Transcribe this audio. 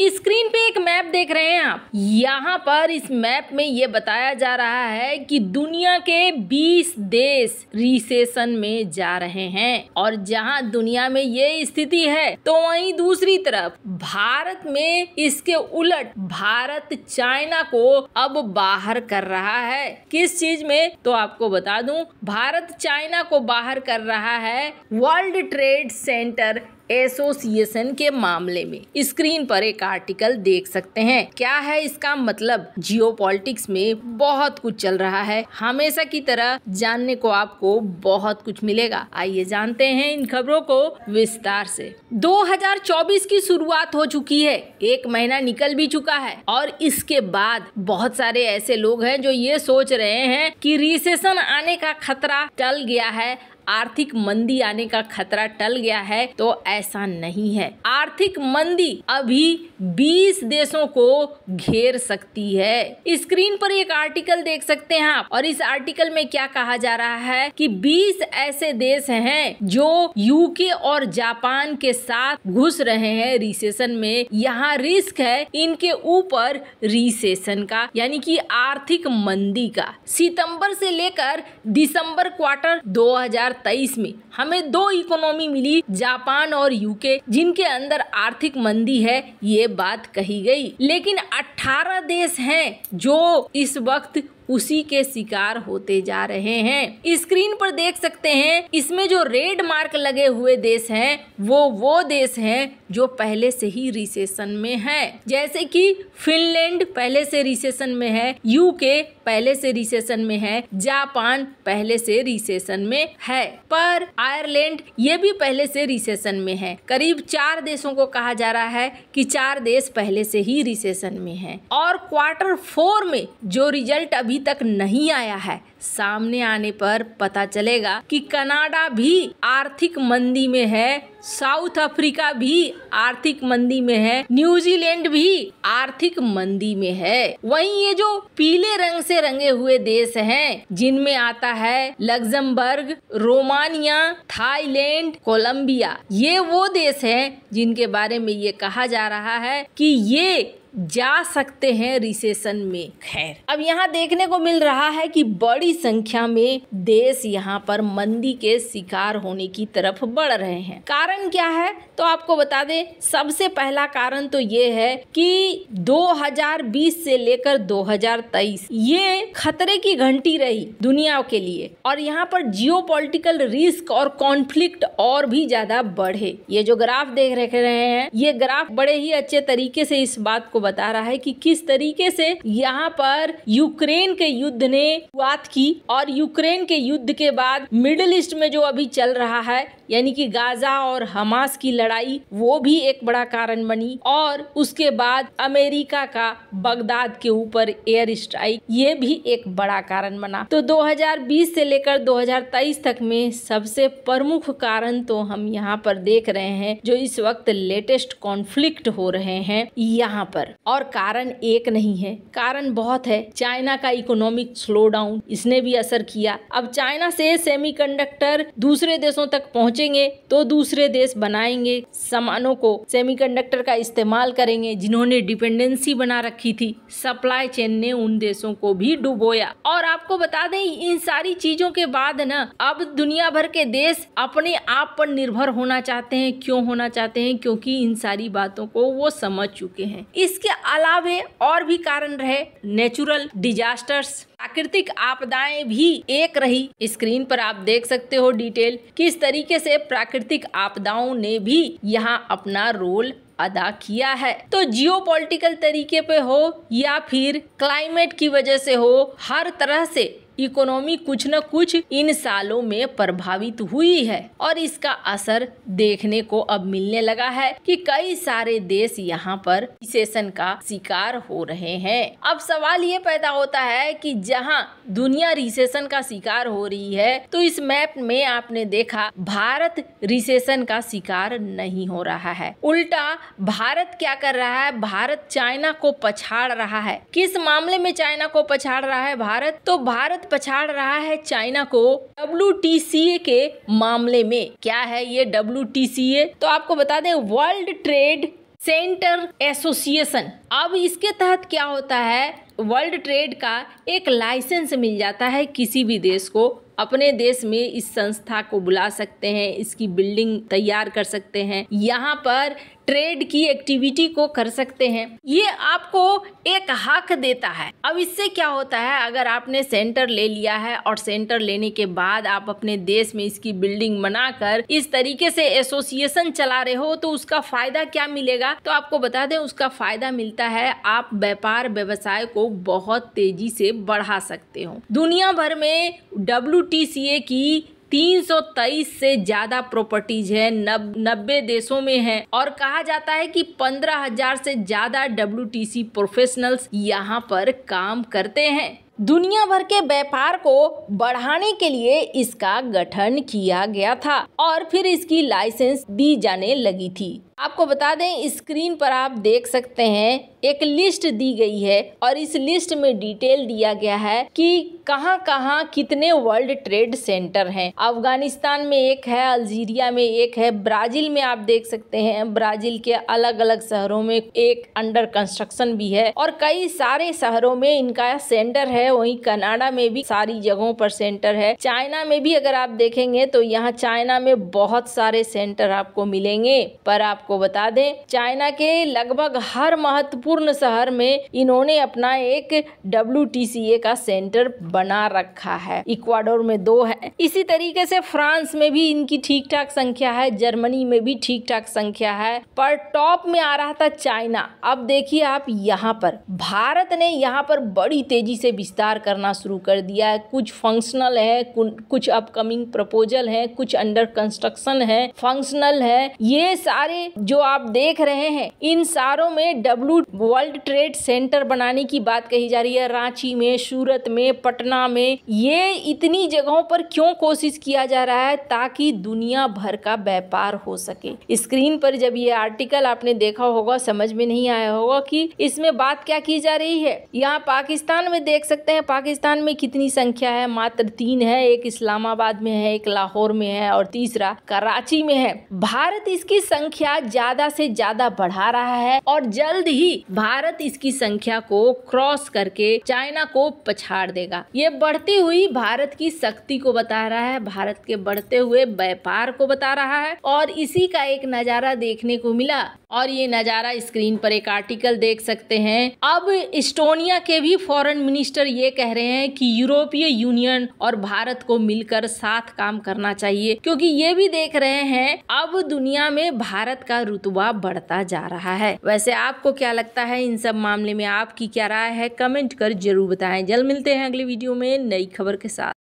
screen पे एक map देख रहे हैं आप यहाँ पर इस मैप में ये बताया जा रहा है कि दुनिया के 20 देश रिसेशन में जा रहे हैं और जहाँ दुनिया में ये स्थिति है तो वहीं दूसरी तरफ भारत में इसके उलट भारत चाइना को अब बाहर कर रहा है किस चीज में तो आपको बता दूं भारत चाइना को बाहर कर रहा है वर्ल्ड ट्रेड सेंटर एसोसिएशन के मामले में स्क्रीन पर एक आर्टिकल देख सकते हैं क्या है इसका मतलब जियो में बहुत कुछ चल रहा है हमेशा की तरह जानने को आपको बहुत कुछ मिलेगा आइए जानते हैं इन खबरों को विस्तार से 2024 की शुरुआत हो चुकी है एक महीना निकल भी चुका है और इसके बाद बहुत सारे ऐसे लोग हैं जो ये सोच रहे हैं कि रिसेशन आने का खतरा टल गया है आर्थिक मंदी आने का खतरा टल गया है तो ऐसा नहीं है आर्थिक मंदी अभी 20 देशों को घेर सकती है स्क्रीन पर एक आर्टिकल देख सकते हैं आप और इस आर्टिकल में क्या कहा जा रहा है कि 20 ऐसे देश हैं जो यूके और जापान के साथ घुस रहे हैं रिसेशन में यहाँ रिस्क है इनके ऊपर रिसेशन का यानी कि आर्थिक मंदी का सितंबर से लेकर दिसंबर क्वार्टर 2000 2023 में हमें दो इकोनॉमी मिली जापान और यूके जिनके अंदर आर्थिक मंदी है ये बात कही गई लेकिन 18 देश हैं जो इस वक्त उसी के शिकार होते जा रहे हैं स्क्रीन पर देख सकते हैं इसमें जो रेड मार्क लगे हुए देश हैं वो वो देश हैं जो पहले से ही रिसेशन में है जैसे कि फिनलैंड पहले से रिसेशन में है यूके पहले से रिसेशन में है जापान पहले से रिसेशन में है पर आयरलैंड ये भी पहले से रिसेशन में है करीब चार देशों को कहा जा रहा है कि चार देश पहले से ही रिसेशन में है और क्वार्टर फोर में जो रिजल्ट अभी अभी तक नहीं आया है सामने आने पर पता चलेगा कि कनाडा भी आर्थिक मंदी में है साउथ अफ्रीका भी आर्थिक मंदी में है न्यूजीलैंड भी आर्थिक मंदी में है वहीं ये जो पीले रंग से रंगे हुए देश हैं जिनमें आता है लग्जमबर्ग रोमानिया थाईलैंड कोलंबिया ये वो देश हैं जिनके बारे में ये कहा जा रहा है कि ये जा सकते हैं रिसेशन में खैर अब यहाँ देखने को मिल रहा है कि बड़ी संख्या में देश यहाँ पर मंदी के शिकार होने की तरफ बढ़ रहे हैं कारण क्या है तो आपको बता दें सबसे पहला कारण तो ये है कि 2020 से लेकर 2023 ये खतरे की घंटी रही दुनिया के लिए और यहाँ पर जियो रिस्क और कॉन्फ्लिक्ट और भी ज्यादा बढ़े ये जो ग्राफ देख रख रहे हैं ये ग्राफ बड़े ही अच्छे तरीके से इस बात को बता रहा है कि किस तरीके से यहाँ पर यूक्रेन के युद्ध ने बात की और यूक्रेन के युद्ध के बाद मिडिल ईस्ट में जो अभी चल रहा है यानी कि गाजा और हमास की लड़ाई वो भी एक बड़ा कारण बनी और उसके बाद अमेरिका का बगदाद के ऊपर एयर स्ट्राइक ये भी एक बड़ा कारण बना तो 2020 से लेकर 2023 तक में सबसे प्रमुख कारण तो हम यहाँ पर देख रहे हैं जो इस वक्त लेटेस्ट कॉन्फ्लिक्ट हो रहे हैं यहाँ पर और कारण एक नहीं है कारण बहुत है चाइना का इकोनॉमिक स्लो डाउन इसने भी असर किया अब चाइना से सेमीकंडक्टर दूसरे देशों तक पहुँच पहुंचेंगे तो दूसरे देश बनाएंगे सामानों को सेमीकंडक्टर का इस्तेमाल करेंगे जिन्होंने डिपेंडेंसी बना रखी थी सप्लाई चेन ने उन देशों को भी डुबोया और आपको बता दें इन सारी चीजों के बाद न अब दुनिया भर के देश अपने आप पर निर्भर होना चाहते हैं क्यों होना चाहते हैं क्योंकि इन सारी बातों को वो समझ चुके हैं इसके अलावे और भी कारण रहे नेचुरल डिजास्टर्स प्राकृतिक आपदाएं भी एक रही स्क्रीन पर आप देख सकते हो डिटेल किस तरीके से प्राकृतिक आपदाओं ने भी यहाँ अपना रोल अदा किया है तो जियोपॉलिटिकल तरीके पे हो या फिर क्लाइमेट की वजह से हो हर तरह से इकोनॉमी कुछ न कुछ इन सालों में प्रभावित हुई है और इसका असर देखने को अब मिलने लगा है कि कई सारे देश यहाँ पर रिसेशन का शिकार हो रहे हैं अब सवाल ये पैदा होता है कि जहाँ दुनिया रिसेशन का शिकार हो रही है तो इस मैप में आपने देखा भारत रिसेशन का शिकार नहीं हो रहा है उल्टा भारत क्या कर रहा है भारत चाइना को पछाड़ रहा है किस मामले में चाइना को पछाड़ रहा है भारत तो भारत पछाड़ रहा है चाइना को डब्ल्यू के मामले में क्या है ये डब्ल्यू तो आपको बता दें वर्ल्ड ट्रेड सेंटर एसोसिएशन अब इसके तहत क्या होता है वर्ल्ड ट्रेड का एक लाइसेंस मिल जाता है किसी भी देश को अपने देश में इस संस्था को बुला सकते हैं इसकी बिल्डिंग तैयार कर सकते हैं यहाँ पर ट्रेड की एक्टिविटी को कर सकते हैं ये आपको एक हक देता है अब इससे क्या होता है अगर आपने सेंटर ले लिया है और सेंटर लेने के बाद आप अपने देश में इसकी बिल्डिंग बनाकर इस तरीके से एसोसिएशन चला रहे हो तो उसका फायदा क्या मिलेगा तो आपको बता दें उसका फायदा मिलता है आप व्यापार व्यवसाय को बहुत तेजी से बढ़ा सकते हो दुनिया भर में डब्ल्यू की 323 से ज्यादा प्रॉपर्टीज है नब, नब्बे देशों में है और कहा जाता है कि 15,000 से ज्यादा डब्ल्यू प्रोफेशनल्स यहाँ पर काम करते हैं दुनिया भर के व्यापार को बढ़ाने के लिए इसका गठन किया गया था और फिर इसकी लाइसेंस दी जाने लगी थी आपको बता दें स्क्रीन पर आप देख सकते हैं एक लिस्ट दी गई है और इस लिस्ट में डिटेल दिया गया है कि कहां कहां कितने वर्ल्ड ट्रेड सेंटर हैं अफगानिस्तान में एक है अल्जीरिया में एक है ब्राज़ील में आप देख सकते हैं ब्राज़ील के अलग अलग शहरों में एक अंडर कंस्ट्रक्शन भी है और कई सारे शहरों में इनका सेंटर है वही कनाडा में भी सारी जगहों पर सेंटर है चाइना में भी अगर आप देखेंगे तो यहाँ चाइना में बहुत सारे सेंटर आपको मिलेंगे पर आप आपको बता दें चाइना के लगभग हर महत्वपूर्ण शहर में इन्होंने अपना एक डब्ल्यू का सेंटर बना रखा है इक्वाडोर में दो है इसी तरीके से फ्रांस में भी इनकी ठीक ठाक संख्या है जर्मनी में भी ठीक ठाक संख्या है पर टॉप में आ रहा था चाइना अब देखिए आप यहाँ पर भारत ने यहाँ पर बड़ी तेजी से विस्तार करना शुरू कर दिया है कुछ फंक्शनल है कुछ अपकमिंग प्रपोजल है कुछ अंडर कंस्ट्रक्शन है फंक्शनल है ये सारे जो आप देख रहे हैं इन सारों में डब्ल्यू वर्ल्ड ट्रेड सेंटर बनाने की बात कही जा रही है रांची में सूरत में पटना में ये इतनी जगहों पर क्यों कोशिश किया जा रहा है ताकि दुनिया भर का व्यापार हो सके स्क्रीन पर जब ये आर्टिकल आपने देखा होगा समझ में नहीं आया होगा कि इसमें बात क्या की जा रही है यहाँ पाकिस्तान में देख सकते हैं पाकिस्तान में कितनी संख्या है मात्र तीन है एक इस्लामाबाद में है एक लाहौर में है और तीसरा कराची में है भारत इसकी संख्या ज्यादा से ज्यादा बढ़ा रहा है और जल्द ही भारत इसकी संख्या को क्रॉस करके चाइना को पछाड़ देगा ये बढ़ती हुई भारत की शक्ति को बता रहा है भारत के बढ़ते हुए व्यापार को बता रहा है और इसी का एक नज़ारा देखने को मिला और ये नज़ारा स्क्रीन पर एक आर्टिकल देख सकते हैं अब इस्टोनिया के भी फॉरेन मिनिस्टर ये कह रहे हैं कि यूरोपीय यूनियन और भारत को मिलकर साथ काम करना चाहिए क्योंकि ये भी देख रहे हैं अब दुनिया में भारत का का रुतबा बढ़ता जा रहा है वैसे आपको क्या लगता है इन सब मामले में आपकी क्या राय है कमेंट कर जरूर बताएं जल्द मिलते हैं अगले वीडियो में नई खबर के साथ